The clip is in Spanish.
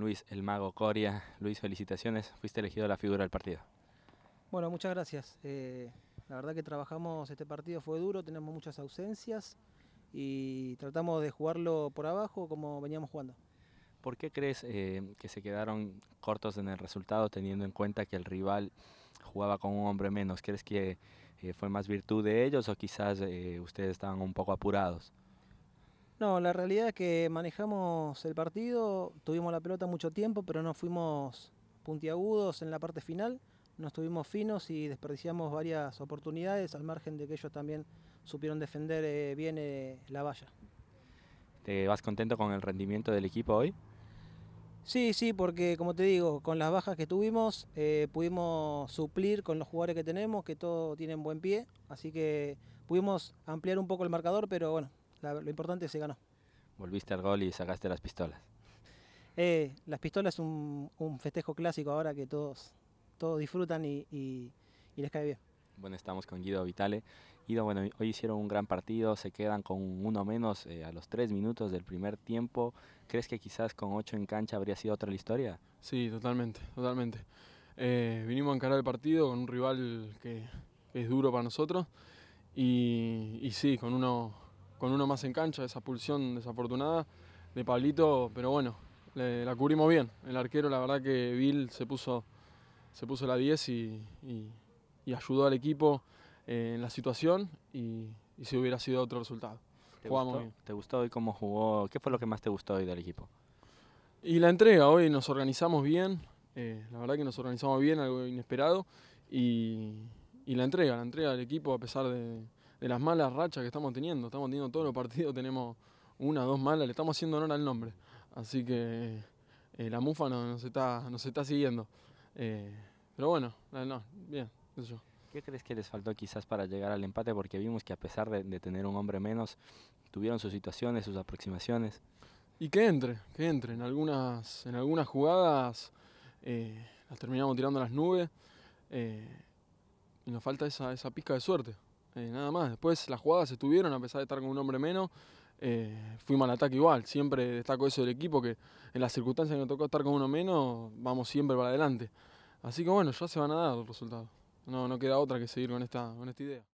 Luis, el mago Coria. Luis, felicitaciones, fuiste elegido la figura del partido. Bueno, muchas gracias. Eh, la verdad que trabajamos este partido, fue duro, tenemos muchas ausencias y tratamos de jugarlo por abajo como veníamos jugando. ¿Por qué crees eh, que se quedaron cortos en el resultado teniendo en cuenta que el rival jugaba con un hombre menos? ¿Crees que eh, fue más virtud de ellos o quizás ustedes estaban un poco apurados? No, la realidad es que manejamos el partido, tuvimos la pelota mucho tiempo, pero no fuimos puntiagudos en la parte final, no estuvimos finos y desperdiciamos varias oportunidades al margen de que ellos también supieron defender eh, bien eh, la valla. ¿Te vas contento con el rendimiento del equipo hoy? Sí, sí, porque como te digo, con las bajas que tuvimos eh, pudimos suplir con los jugadores que tenemos, que todos tienen buen pie, así que pudimos ampliar un poco el marcador, pero bueno, lo importante es se ganó. Volviste al gol y sacaste las pistolas. Eh, las pistolas es un, festejo clásico ahora que todos, todos disfrutan y, les cae bien. Bueno, estamos con Guido Vitale. Guido, bueno, hoy hicieron un gran partido, se quedan con uno menos eh, a los tres minutos del primer tiempo. ¿Crees que quizás con ocho en cancha habría sido otra la historia? Sí, totalmente, totalmente. Eh, vinimos a encarar el partido con un rival que es duro para nosotros y sí, con uno con uno más en cancha, esa pulsión desafortunada de Pablito, pero bueno, la cubrimos bien. El arquero, la verdad que Bill se puso, se puso la 10 y, ayudó al equipo eh, en la situación y, si hubiera sido otro resultado. ¿Te gustó, ¿Te hoy cómo jugó? ¿Qué fue lo que más te gustó hoy del equipo? Y la entrega, hoy nos organizamos bien, eh, la verdad que nos organizamos bien, algo inesperado, y la entrega, la entrega del equipo a pesar de, de las malas rachas que estamos teniendo. Estamos teniendo todos los partidos, tenemos una, dos malas, le estamos haciendo honor al nombre. Así que eh, eh, la mufa nos, está, está siguiendo. Eh, pero bueno, no, bien, eso ¿Qué crees que les faltó quizás para llegar al empate? Porque vimos que a pesar de, tener un hombre menos, tuvieron sus situaciones, sus aproximaciones. Y que entre, que entre. En algunas, en algunas jugadas las terminamos tirando a las nubes y nos falta esa, esa pizca de suerte. Eh, nada más. Después las jugadas estuvieron, a pesar de estar con un hombre menos, eh, fuimos al ataque igual. Siempre destaco eso del equipo, que en las circunstancias que nos tocó estar con uno menos, vamos siempre para adelante. Así que bueno, ya se van a dar los resultados. No, no queda otra que seguir con esta, con esta idea.